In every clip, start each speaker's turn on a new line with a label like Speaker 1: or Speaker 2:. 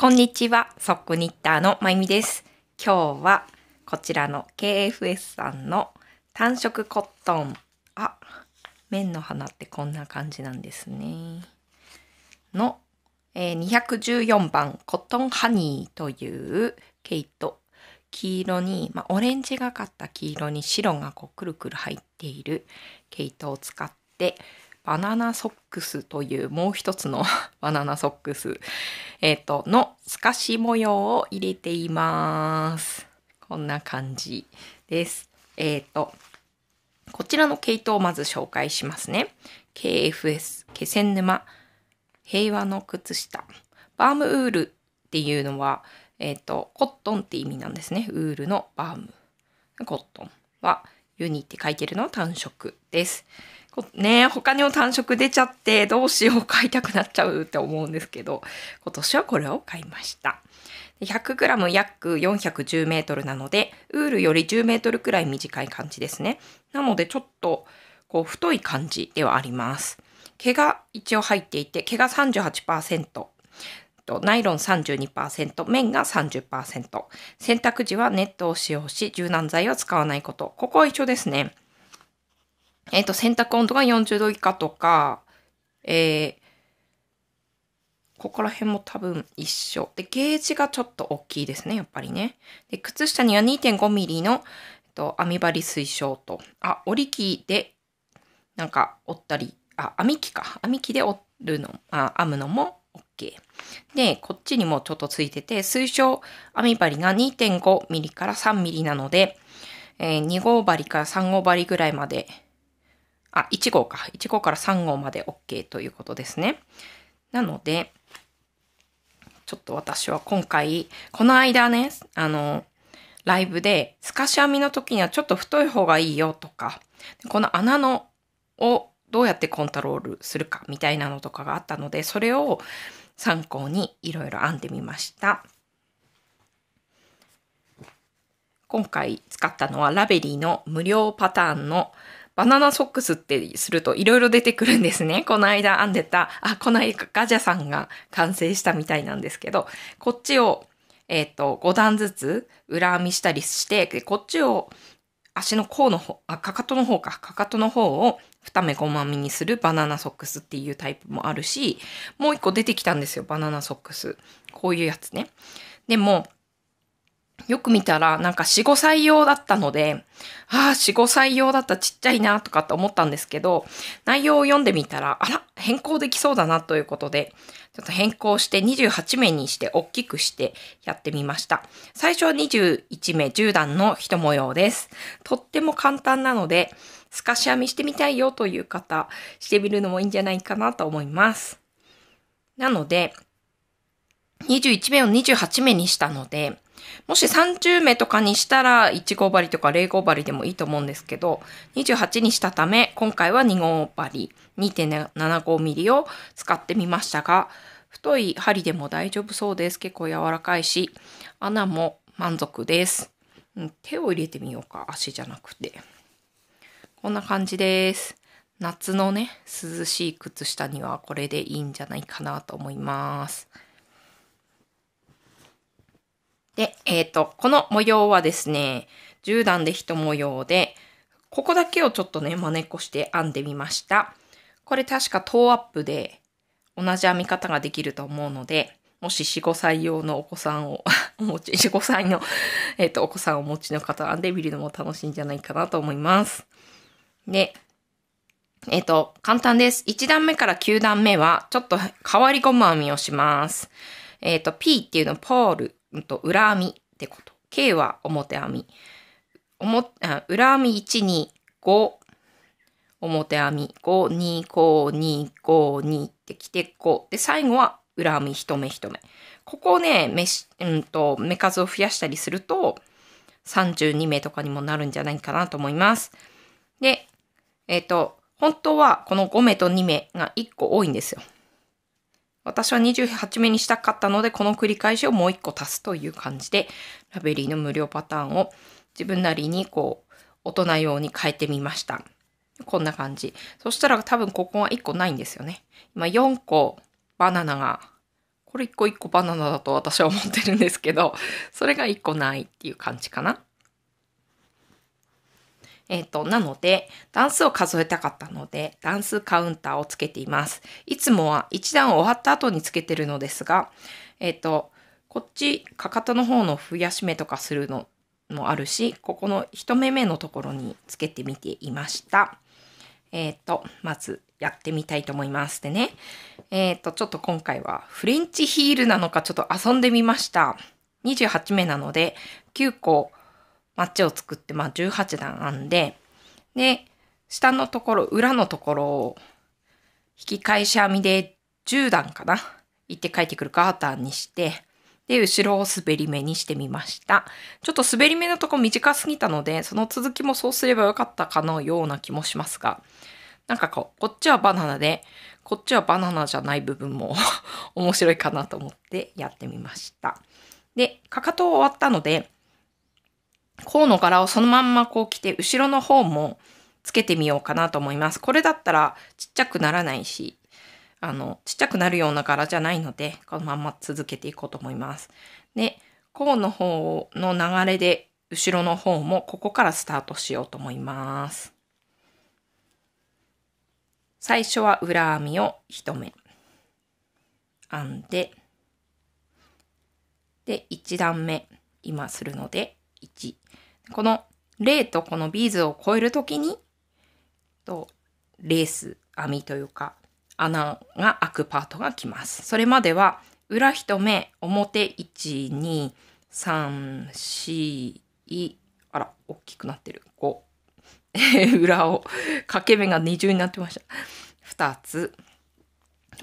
Speaker 1: こんにちは、ソックニッターのまゆみです。今日はこちらの KFS さんの単色コットン。あ、綿の花ってこんな感じなんですね。の、えー、214番コットンハニーという毛糸。黄色に、まあ、オレンジがかった黄色に白がこうくるくる入っている毛糸を使ってバナナソックスというもう一つの バナナソックス、えーとの透かし模様を入れています。こんな感じです。えっ、ー、と、こちらの毛糸をまず紹介しますね。KFS、気仙沼、平和の靴下。バームウールっていうのは、えっ、ー、と、コットンって意味なんですね。ウールのバーム。コットンは、ユニって書いてるのは単色です。ね他にも単色出ちゃってどうしよう買いたくなっちゃうって思うんですけど今年はこれを買いました 100g 約 410m なのでウールより 10m くらい短い感じですねなのでちょっとこう太い感じではあります毛が一応入っていて毛が38%ナイロン32%、綿が30%。洗濯時はネットを使用し、柔軟剤を使わないこと。ここは一緒ですね。えっ、ー、と、洗濯温度が40度以下とか、えー、ここら辺も多分一緒。で、ゲージがちょっと大きいですね、やっぱりね。で、靴下には2.5ミリの、えっと、網み針推奨と、あ、折り機で、なんか折ったり、あ、編み機か。編み機で折るの、あ、編むのも OK。で、こっちにもちょっとついてて、推奨編み針が2.5ミリから3ミリなので、えー、2号針から3号針ぐらいまであ、1号か。1号から3号まで OK ということですね。なので、ちょっと私は今回、この間ね、あの、ライブで、透かし編みの時にはちょっと太い方がいいよとか、この穴のをどうやってコントロールするかみたいなのとかがあったので、それを参考にいろいろ編んでみました。今回使ったのはラベリーの無料パターンのバナナソックスってするといろいろ出てくるんですね。この間編んでた、あ、この間ガジャさんが完成したみたいなんですけど、こっちを、えっ、ー、と、5段ずつ裏編みしたりして、で、こっちを足の甲の方、あ、かかとの方か、かかとの方を2目細編みにするバナナソックスっていうタイプもあるし、もう一個出てきたんですよ、バナナソックス。こういうやつね。でも、よく見たらなんか4、5歳用だったので、ああ、4、5歳用だったちっちゃいなとかって思ったんですけど、内容を読んでみたら、あら、変更できそうだなということで、ちょっと変更して28名にして大きくしてやってみました。最初は21名10段の一模様です。とっても簡単なので、透かし編みしてみたいよという方、してみるのもいいんじゃないかなと思います。なので、21名を28名にしたので、もし30目とかにしたら1号針とか0号針でもいいと思うんですけど、28にしたため、今回は2号針、2.75ミリを使ってみましたが、太い針でも大丈夫そうです。結構柔らかいし、穴も満足です。うん、手を入れてみようか、足じゃなくて。こんな感じです。夏のね、涼しい靴下にはこれでいいんじゃないかなと思います。で、えっ、ー、と、この模様はですね、10段で1模様で、ここだけをちょっとね、真似っこして編んでみました。これ確かトーアップで同じ編み方ができると思うので、もし4、5歳用のお子さんを お持ち、4、5歳のえっと、お子さんをお持ちの方編んでみるのも楽しいんじゃないかなと思います。で、えっ、と、簡単です。1段目から9段目は、ちょっと変わりゴム編みをします。えっ、と、P っていうのポールんと、裏編みってこと。K は表編み。裏編み1、2、5、表編み、5、2、5、2、5、2ってきて5。で、最後は裏編み1目1目。ここをね、目し、うんと、目数を増やしたりすると、32目とかにもなるんじゃないかなと思います。で、えっ、ー、と、本当はこの5目と2目が1個多いんですよ。私は28目にしたかったので、この繰り返しをもう1個足すという感じで、ラベリーの無料パターンを自分なりにこう、大人用に変えてみました。こんな感じ。そしたら多分ここは1個ないんですよね。今4個バナナが、これ1個1個バナナだと私は思ってるんですけど、それが1個ないっていう感じかな。えっ、ー、と、なので、段数を数えたかったので、段数カウンターをつけています。いつもは1段終わった後につけてるのですが、えっ、ー、と、こっち、かかとの方の増やし目とかするのもあるし、ここの1目目のところにつけてみていました。えっ、ー、と、まずやってみたいと思います。でね、えっ、と、ちょっと今回はフレンチヒールなのかちょっと遊んでみました。28目なので、9個チを作って、まあ、18段編んで、で、下のところ、裏のところを引き返し編みで10段かな行って帰ってくるガーターにして、で、後ろを滑り目にしてみました。ちょっと滑り目のとこ短すぎたので、その続きもそうすればよかったかのような気もしますが、なんかこう、こっちはバナナで、こっちはバナナじゃない部分も 面白いかなと思ってやってみました。で、かかと終わったので、甲の柄をそのまんまこう着て、後ろの方もつけてみようかなと思います。これだったらちっちゃくならないし、あの、ちっちゃくなるような柄じゃないので、このまま続けていこうと思います。で、甲の方の流れで、後ろの方もここからスタートしようと思います。最初は裏編みを1目編んで、で、1段目今するので、1。この0とこのビーズを超える時に、と、レース、編みというか、穴が開くパートがきます。それまでは、裏1目、表1、2、3、4、あら、大きくなってる。5。裏を、掛け目が二重になってました。2つ。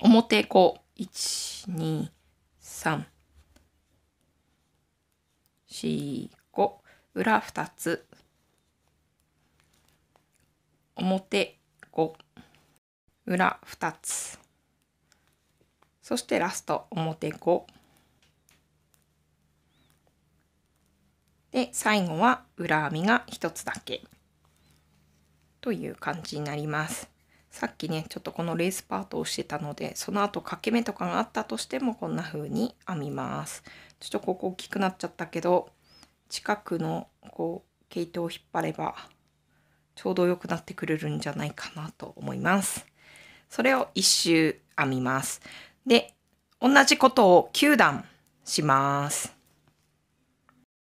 Speaker 1: 表こう、1、2、3、4、5裏2つ表5裏2つそしてラスト表5で最後は裏編みが1つだけという感じになります。さっきねちょっとこのレースパートをしてたのでその後掛け目とかがあったとしてもこんな風に編みますちょっとここ大きくなっちゃったけど近くのこう毛糸を引っ張ればちょうど良くなってくれるんじゃないかなと思います。それを1周編みます。で、同じことを9段します。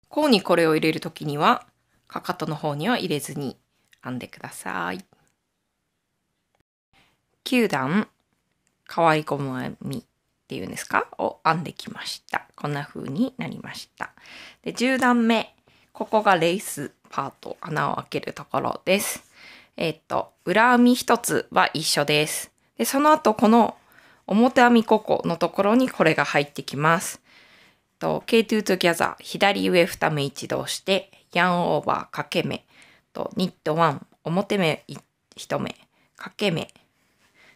Speaker 1: 甲にこれを入れるときにはかかとの方には入れずに編んでください。9段かわいこム編みっていうんですかを編んできました。こんな風になりました。で、10段目。ここがレースパート、穴を開けるところです。えっ、と、裏編み1つは一緒です。で、その後、この表編みここのところにこれが入ってきます。と、K2 トギャザー、左上2目一度して、ヤンオーバー掛け目、と、ニット1、表目1目、掛け目、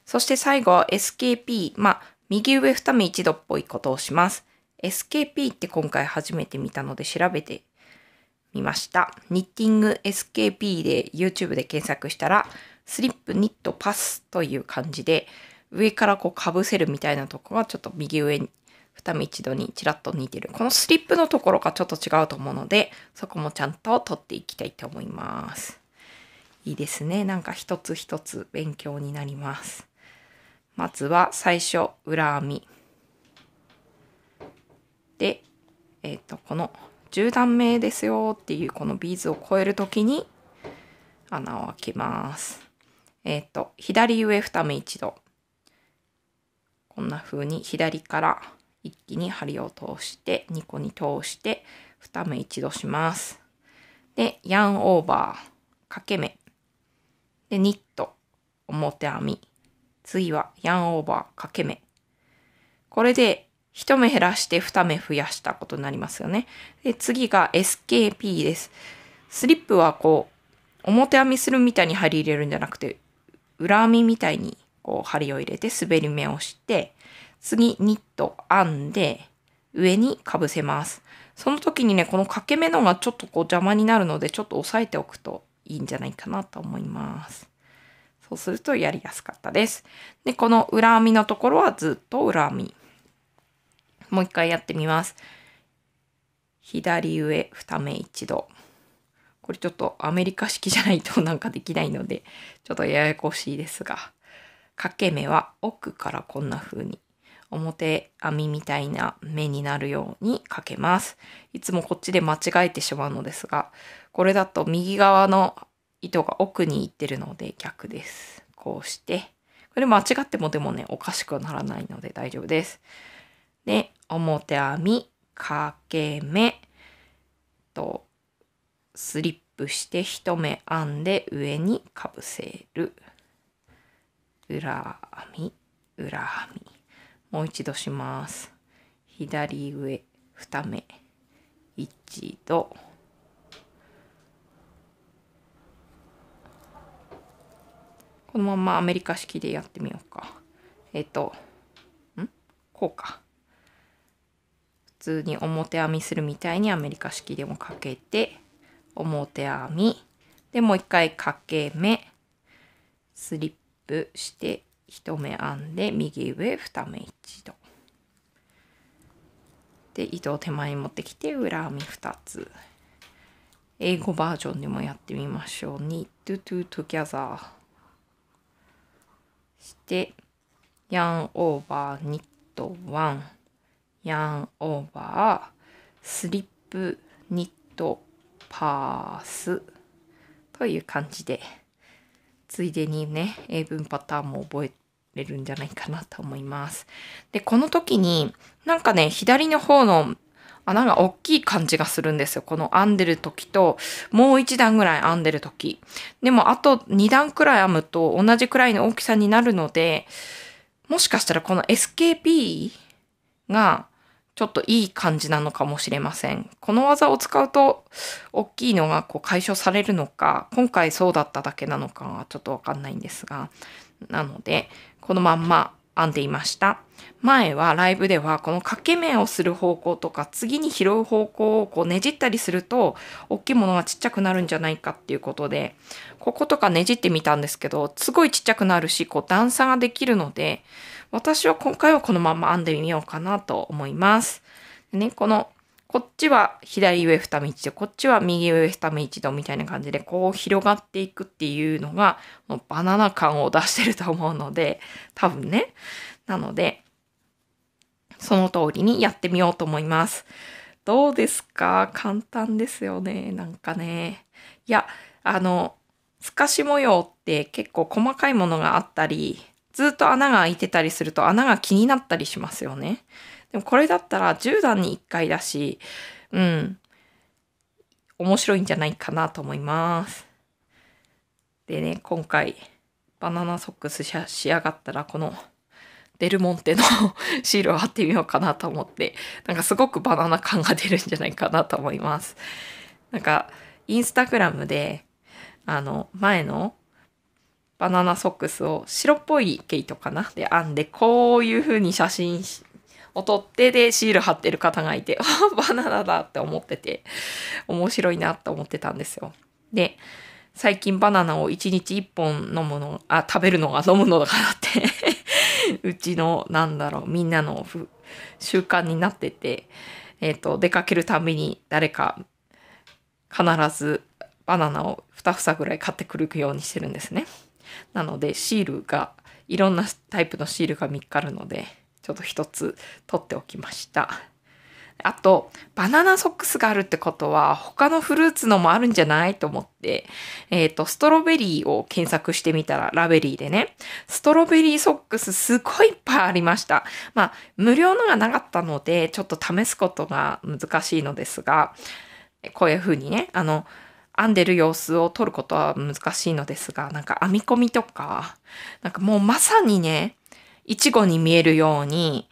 Speaker 1: そして最後は SKP、まあ、右上二目一度っぽいことをします。SKP って今回初めて見たので調べてみました。ニッティング SKP で YouTube で検索したら、スリップ、ニット、パスという感じで、上からこうかぶせるみたいなとこがちょっと右上二目一度にちらっと似てる。このスリップのところがちょっと違うと思うので、そこもちゃんと取っていきたいと思います。いいですね。なんか一つ一つ勉強になります。まずは最初裏編みで、えっ、ー、とこの10段目ですよっていうこのビーズを越える時に穴を開けます。えっ、ー、と左上2目一度こんな風に左から一気に針を通して2個に通して2目一度します。でヤンオーバー掛け目でニット表編み次はヤンオーバー掛け目。これで1目減らして2目増やしたことになりますよね。で次が SKP です。スリップはこう、表編みするみたいに針入れるんじゃなくて、裏編みみたいにこう針を入れて滑り目をして、次ニット編んで、上にかぶせます。その時にね、この掛け目のがちょっとこう邪魔になるので、ちょっと押さえておくといいんじゃないかなと思います。そうするとやりやすかったです。で、この裏編みのところはずっと裏編み。もう一回やってみます。左上2目一度。これちょっとアメリカ式じゃないとなんかできないので、ちょっとややこしいですが、掛け目は奥からこんな風に、表編みみたいな目になるようにかけます。いつもこっちで間違えてしまうのですが、これだと右側の糸が奥に行ってるので逆です。こうして。これ間違ってもでもね、おかしくはならないので大丈夫です。で、表編み、かけ目、と、スリップして1目編んで上にかぶせる。裏編み、裏編み。もう一度します。左上2目、一度。このままアメリカ式でやってみようか。えっ、と、んこうか。普通に表編みするみたいにアメリカ式でもかけて、表編み。で、もう一回かけ目。スリップして、1目編んで、右上2目一度。で、糸を手前に持ってきて、裏編み2つ。英語バージョンでもやってみましょう。n トゥトゥトゥ o g e t してヤンオーバーニットワンヤンオーバースリップニットパースという感じでついでにね英文パターンも覚えれるんじゃないかなと思います。でこの時になんかね左の方の穴が大きい感じがするんですよ。この編んでる時と、もう一段ぐらい編んでる時。でもあと2段くらい編むと同じくらいの大きさになるので、もしかしたらこの SKP がちょっといい感じなのかもしれません。この技を使うと大きいのがこう解消されるのか、今回そうだっただけなのかちょっとわかんないんですが、なので、このまんま編んでいました。前はライブではこの掛け目をする方向とか次に拾う方向をこうねじったりすると大きいものがちっちゃくなるんじゃないかっていうことでこことかねじってみたんですけどすごいちっちゃくなるしこう段差ができるので私は今回はこのまま編んでみようかなと思います。でね、このこっちは左上2道度、こっちは右上2道度みたいな感じで、こう広がっていくっていうのが、バナナ感を出してると思うので、多分ね。なので、その通りにやってみようと思います。どうですか簡単ですよね。なんかね。いや、あの、透かし模様って結構細かいものがあったり、ずっと穴が開いてたりすると穴が気になったりしますよね。でもこれだったら10段に1回だし、うん、面白いんじゃないかなと思います。でね、今回、バナナソックス仕上がったら、この、デルモンテの シールを貼ってみようかなと思って、なんかすごくバナナ感が出るんじゃないかなと思います。なんか、インスタグラムで、あの、前のバナナソックスを白っぽい毛糸かなで編んで、こういう風に写真を取ってでシール貼ってる方がいて、あ バナナだって思ってて、面白いなって思ってたんですよ。で、最近バナナを1日1本飲むの、あ、食べるのが飲むのだからって うちの、なんだろう、みんなの習慣になってて、えっ、と、出かけるたびに誰か必ずバナナを2房ぐらい買ってくるようにしてるんですね。なので、シールが、いろんなタイプのシールが見っかるので、ちょっと一つ取っておきました。あと、バナナソックスがあるってことは、他のフルーツのもあるんじゃないと思って、えっ、ー、と、ストロベリーを検索してみたら、ラベリーでね、ストロベリーソックスすごいいっぱいありました。まあ、無料のがなかったので、ちょっと試すことが難しいのですが、こういうふうにね、あの、編んでる様子を撮ることは難しいのですが、なんか編み込みとか、なんかもうまさにね、イチゴに見えるように、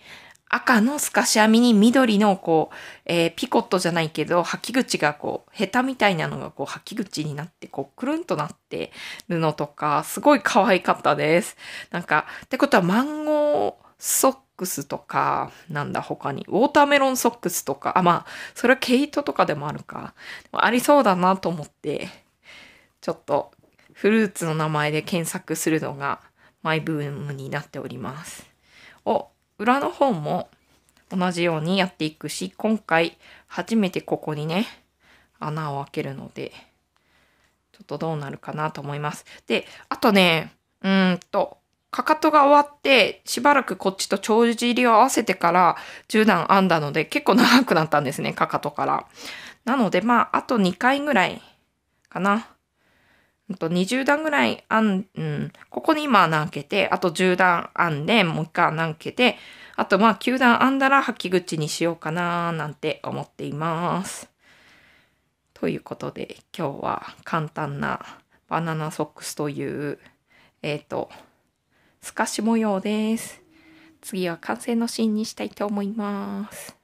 Speaker 1: 赤の透かし編みに緑のこう、えー、ピコットじゃないけど、履き口がこう、ヘタみたいなのがこう、履き口になって、こう、くるんとなってるのとか、すごい可愛かったです。なんか、ってことはマンゴーソックスとか、なんだ他に、ウォーターメロンソックスとか、あ、まあ、それは毛糸とかでもあるか。ありそうだなと思って、ちょっと、フルーツの名前で検索するのがマイブームになっております。を裏の方も同じようにやっていくし今回初めてここにね穴を開けるのでちょっとどうなるかなと思います。であとねうんとかかとが終わってしばらくこっちと帳尻を合わせてから10段編んだので結構長くなったんですねかかとから。なのでまああと2回ぐらいかな。と20段ぐらい編ん、うん、ここに今何けて、あと10段編んで、もう一回何けて、あとまあ9段編んだら履き口にしようかななんて思っています。ということで、今日は簡単なバナナソックスという、えっ、ー、と、透かし模様です。次は完成のシーンにしたいと思います。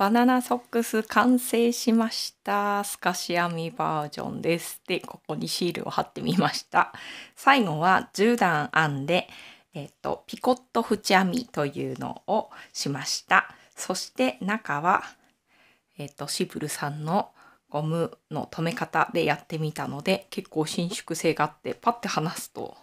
Speaker 1: バナナソックス完成しました。透かし編みバージョンです。で、ここにシールを貼ってみました。最後は10段編んで、えっと、ピコット縁編みというのをしました。そして中は、えっと、シブルさんのゴムの留め方でやってみたので、結構伸縮性があって、パッて離すと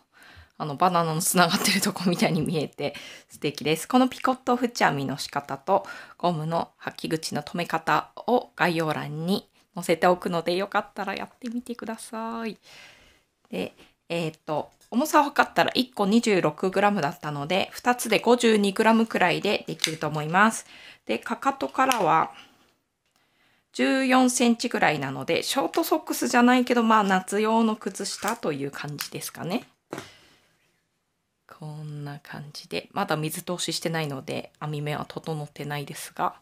Speaker 1: あのバナナのつながってるとこみたいに見えて素敵です。このピコット縁編みの仕方とゴムの履き口の留め方を概要欄に載せておくのでよかったらやってみてください。で、えっ、と、重さを測ったら1個 26g だったので、2つで 52g くらいでできると思います。で、かかとからは14センチぐらいなので、ショートソックスじゃないけど、まあ夏用の靴下という感じですかね。こんな感じでまだ水通ししてないので編み目は整ってないですが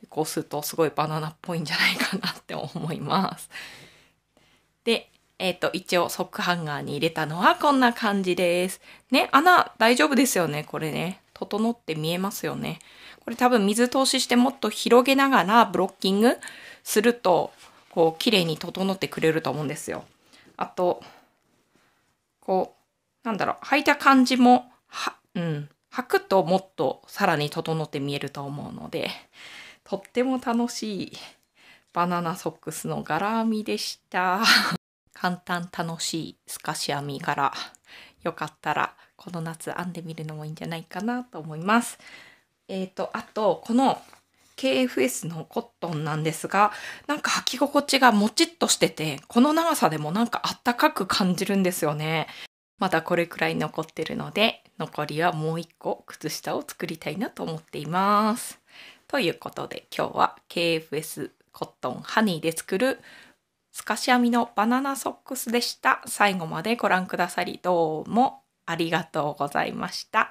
Speaker 1: でこうするとすごいバナナっぽいんじゃないかなって思います。でえっ、ー、と、一応、ソックハンガーに入れたのはこんな感じです。ね、穴大丈夫ですよね、これね。整って見えますよね。これ多分水通ししてもっと広げながらブロッキングすると、こう、綺麗に整ってくれると思うんですよ。あと、こなんだろう、履いた感じも、は、うん、履くともっとさらに整って見えると思うので、とっても楽しいバナナソックスの柄編みでした。簡単楽しい透かし編み柄。よかったらこの夏編んでみるのもいいんじゃないかなと思います。えっ、ー、と、あと、この KFS のコットンなんですが、なんか履き心地がもちっとしてて、この長さでもなんかあったかく感じるんですよね。まだこれくらい残ってるので残りはもう一個靴下を作りたいなと思っています。ということで今日は KFS コットンハニーで作る透かし編みのバナナソックスでした。最後までご覧くださりどうもありがとうございました。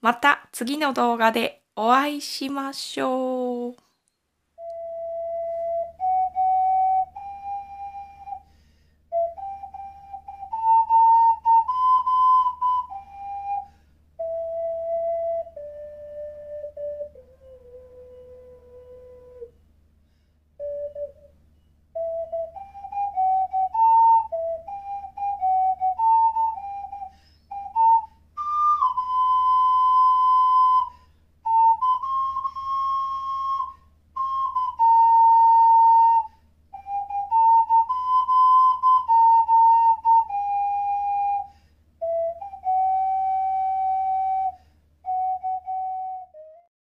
Speaker 1: また次の動画でお会いしましょう。